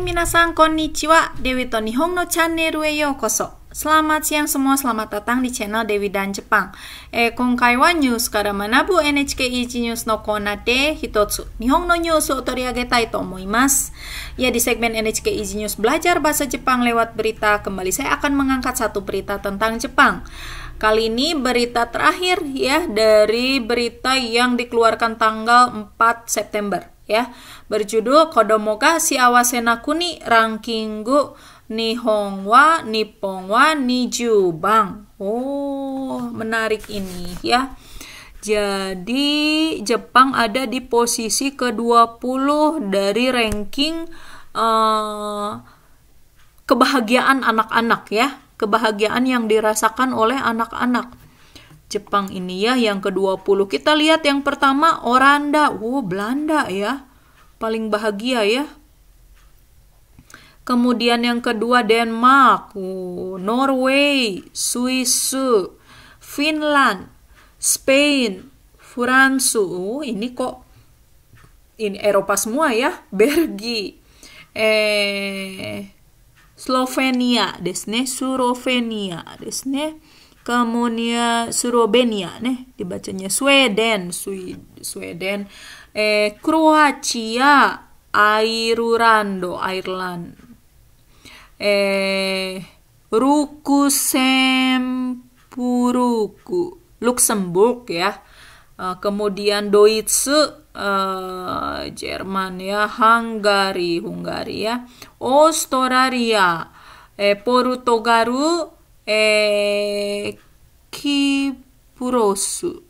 Hai minasan konnichiwa, Dewi to Nihong no channel e yo koso. Selamat siang semua, selamat datang di channel Dewi dan Jepang. Eh, Kongkai wa news kara manabu NHK Easy news no kona de hitotsu Nihong no news o toriagetai to omoimasu. Ya, di segmen NHK Easy news belajar bahasa Jepang lewat berita, kembali saya akan mengangkat satu berita tentang Jepang. Kali ini berita terakhir ya dari berita yang dikeluarkan tanggal 4 September ya berjudul Kodomoka si ni rankingu Nihongwa Nipongwa Nijubang. Oh, menarik ini ya. Jadi Jepang ada di posisi ke-20 dari ranking uh, kebahagiaan anak-anak ya, kebahagiaan yang dirasakan oleh anak-anak. Jepang ini ya yang ke-20. Kita lihat yang pertama Oranda. Wow, Belanda ya. Paling bahagia ya. Kemudian yang kedua Denmark, Norway, Swiss, Finland, Spain, France. Wow, ini kok ini Eropa semua ya. Belgia. Eh Slovenia, desne Surovenia, desne kemudian Surabaya nih dibacanya Sweden Sweden eh Kroasia Airurando Ireland eh Rukusempuruku Luxembourg ya eh, kemudian Deutsche eh, Jerman ya Hungary Hungaria ya Australia eh, Portugal eh purosu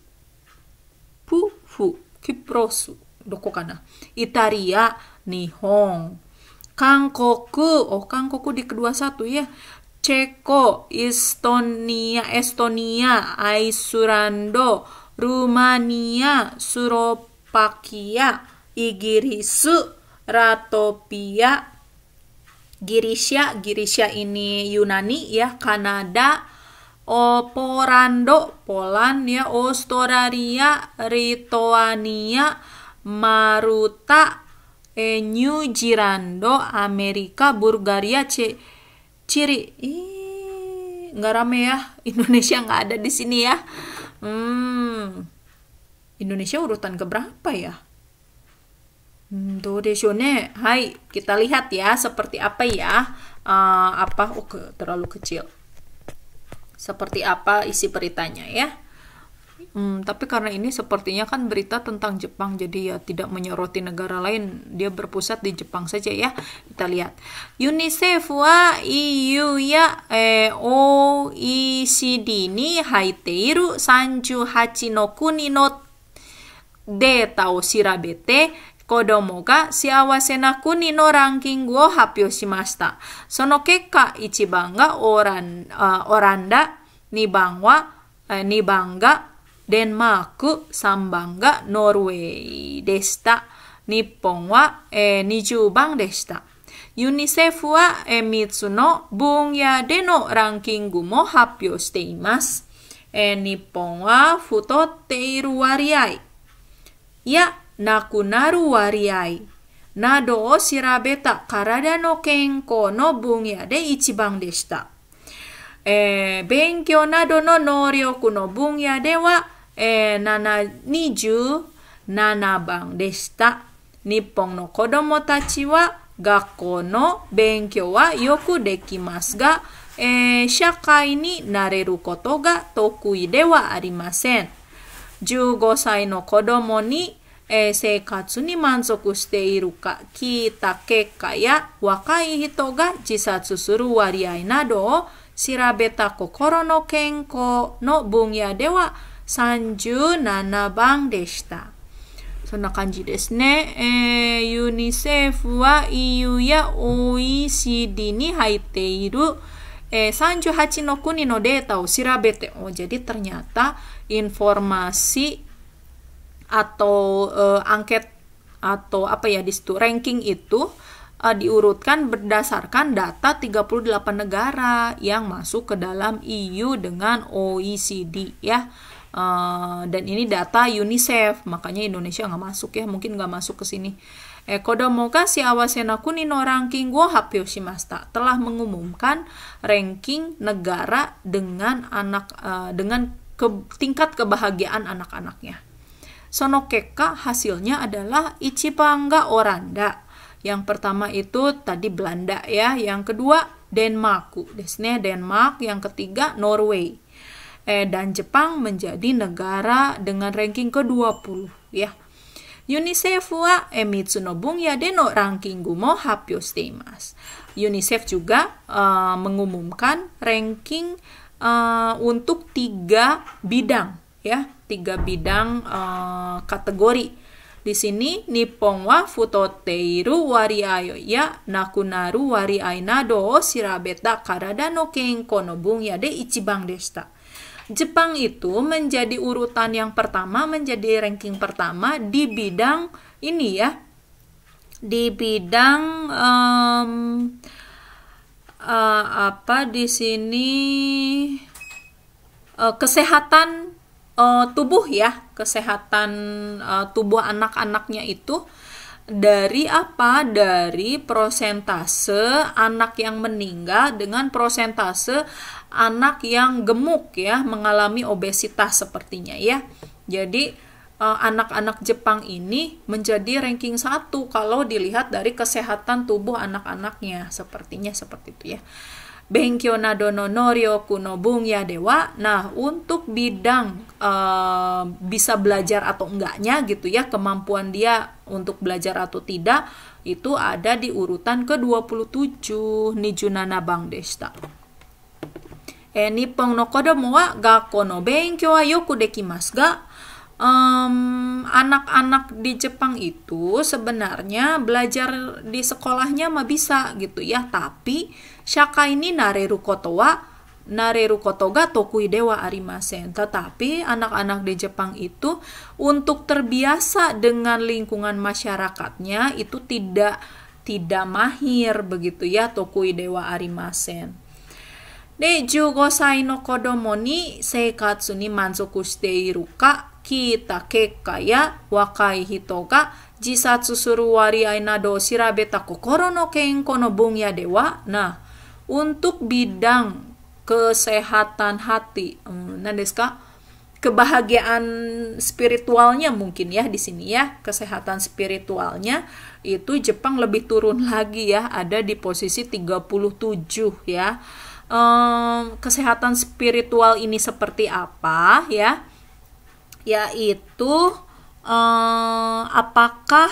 pu fu kiprosu Doko kana Italia nihong Kangkoku oh Kangkoku di kedua satu ya Ceko, Estonia, Estonia, Aisurando, Rumania, Suropakia, Igirisu, Ratopia, Girisya, Girisya ini Yunani ya, Kanada, Oporando, Polandia, ya. Australia, Rituania, Maruta, eh, New Girando, Amerika, Bulgaria, C Ciri. Ih, nggak rame ya. Indonesia nggak ada di sini ya. Hmm. Indonesia urutan keberapa ya? Hmm, tuh desione. Hai, kita lihat ya seperti apa ya. Uh, apa? Oh, terlalu kecil seperti apa isi beritanya ya. Hmm, tapi karena ini sepertinya kan berita tentang Jepang, jadi ya tidak menyoroti negara lain, dia berpusat di Jepang saja ya. Kita lihat. UNICEF wa EU ya eh, OECD ni haiteiru hachi no kuni no データを調べて子供が幸せな国のランキングを発表しました。その結果、1番がオランオランダ、2番は、2番がデンマーク、3番がノルウェーでした。日本は、えー、20番でした。ユニセフは、えー、3つの分野でのランキングも発表しています。えー、日本は太っている割合やなくなる割合などを調べた体の健康の分野で1番でした。え勉強などの能力の分野では、えー、27番でした。日本の子どもたちは学校の勉強はよくできますが、えー、社会になれることが得意ではありません。15歳の子どもにえー、生活に満足しているか聞いた結果や若い人が自殺する割合などを調べた心の健康の分野では37番でした。そんな感じですね。えー、ユニセフは EU や OECD に入っている、えー、38の国のデータを調べて、お、じゃ a d i ternyata informasi atau uh, angket atau apa ya di situ ranking itu uh, diurutkan berdasarkan data 38 negara yang masuk ke dalam EU dengan OECD ya. Uh, dan ini data UNICEF, makanya Indonesia nggak masuk ya, mungkin nggak masuk ke sini. Eh, Kodomoka aku no Ranking gua hapio shimasta telah mengumumkan ranking negara dengan anak uh, dengan ke, tingkat kebahagiaan anak-anaknya. Sono Keka hasilnya adalah Ichibanga Oranda. Yang pertama itu tadi Belanda ya, yang kedua Denmark, desnya Denmark, yang ketiga Norway. Eh, dan Jepang menjadi negara dengan ranking ke-20 ya. UNICEF wa emitsu no bunya de no rankingu mo happyo stimas. UNICEF juga uh, mengumumkan ranking uh, untuk tiga bidang ya tiga bidang uh, kategori di sini nipong wa futoteiru wari ayo ya nakunaru wari aina do sirabeta karada no kenko no ya de ichibang deshita. Jepang itu menjadi urutan yang pertama, menjadi ranking pertama di bidang ini ya, di bidang um, uh, apa di sini uh, kesehatan uh, tubuh ya kesehatan uh, tubuh anak-anaknya itu dari apa? Dari prosentase anak yang meninggal dengan prosentase anak yang gemuk ya, mengalami obesitas sepertinya ya. Jadi eh, anak-anak Jepang ini menjadi ranking satu kalau dilihat dari kesehatan tubuh anak-anaknya sepertinya seperti itu ya. Benkyo nado no kuno no bungya dewa. Nah, untuk bidang uh, bisa belajar atau enggaknya gitu ya, kemampuan dia untuk belajar atau tidak itu ada di urutan ke-27 Nijunana Bang Deshita. Eh, Nippon no kodomo wa gakono Bengkyo benkyo wa yoku dekimasu ga um, anak-anak di Jepang itu sebenarnya belajar di sekolahnya mah bisa gitu ya, tapi shaka ini nareru kotowa, nareru kotoga tokui dewa arimasen. Tetapi anak-anak di Jepang itu untuk terbiasa dengan lingkungan masyarakatnya itu tidak tidak mahir begitu ya tokui dewa arimasen. で、15歳の子供に生活に満足しているか kita jisatsu wakai ya nah untuk bidang kesehatan hati, hmm, nandeska kebahagiaan spiritualnya mungkin ya di sini ya kesehatan spiritualnya itu Jepang lebih turun lagi ya ada di posisi 37 ya um, kesehatan spiritual ini seperti apa ya yaitu eh, apakah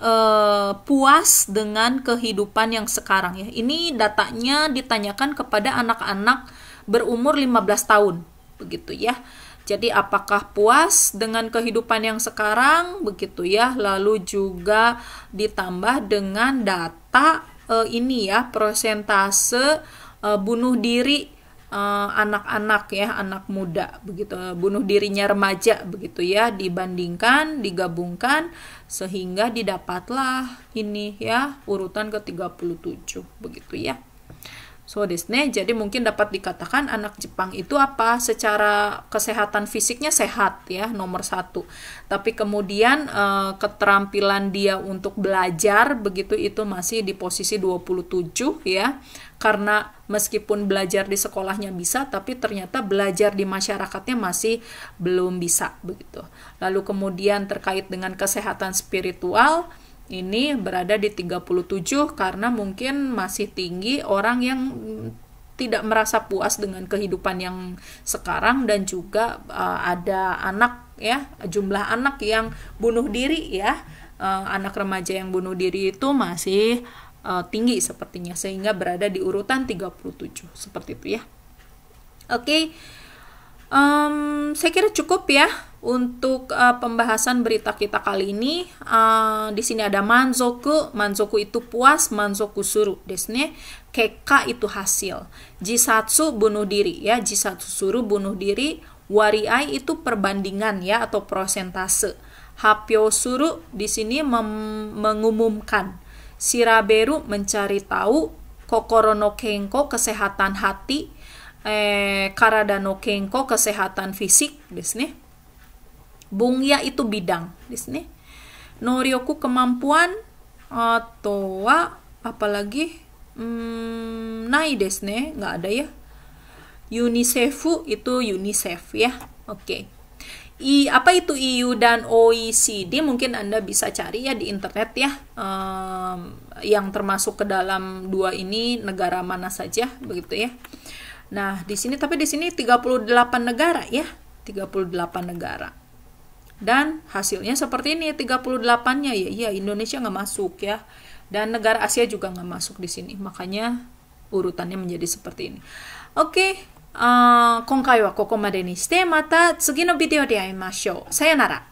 eh, puas dengan kehidupan yang sekarang ya. Ini datanya ditanyakan kepada anak-anak berumur 15 tahun begitu ya. Jadi apakah puas dengan kehidupan yang sekarang begitu ya? Lalu juga ditambah dengan data eh, ini ya, persentase eh, bunuh diri Eh, anak-anak uh, ya anak muda begitu bunuh dirinya remaja begitu ya dibandingkan digabungkan sehingga didapatlah ini ya urutan ke-37 begitu ya So Disney jadi mungkin dapat dikatakan anak Jepang itu apa secara kesehatan fisiknya sehat ya nomor satu. Tapi kemudian e, keterampilan dia untuk belajar begitu itu masih di posisi 27 ya karena meskipun belajar di sekolahnya bisa tapi ternyata belajar di masyarakatnya masih belum bisa begitu. Lalu kemudian terkait dengan kesehatan spiritual ini berada di 37 karena mungkin masih tinggi orang yang tidak merasa puas dengan kehidupan yang sekarang dan juga uh, ada anak ya jumlah anak yang bunuh diri ya uh, anak remaja yang bunuh diri itu masih uh, tinggi sepertinya sehingga berada di urutan 37 seperti itu ya. Oke. Okay. Um, saya kira cukup ya untuk uh, pembahasan berita kita kali ini, uh, di sini ada manzoku, manzoku itu puas, manzoku suru desne Keka itu hasil. Jisatsu bunuh diri ya, jisatsu suru bunuh diri. Wariai itu perbandingan ya atau prosentase. Hapyo suru di sini mengumumkan. Siraberu mencari tahu. Kokoro no kenko kesehatan hati. Eh, karada kenko kesehatan fisik desne ya itu bidang di sini norioku kemampuan eh, atau apalagi hmm, nai desne nggak ada ya UNICEF itu UNICEF ya oke okay. I, apa itu EU dan OECD mungkin anda bisa cari ya di internet ya um, yang termasuk ke dalam dua ini negara mana saja begitu ya nah di sini tapi di sini 38 negara ya 38 negara dan hasilnya seperti ini 38-nya ya. Iya, Indonesia nggak masuk ya. Dan negara Asia juga nggak masuk di sini. Makanya urutannya menjadi seperti ini. Oke, okay, uh, Nara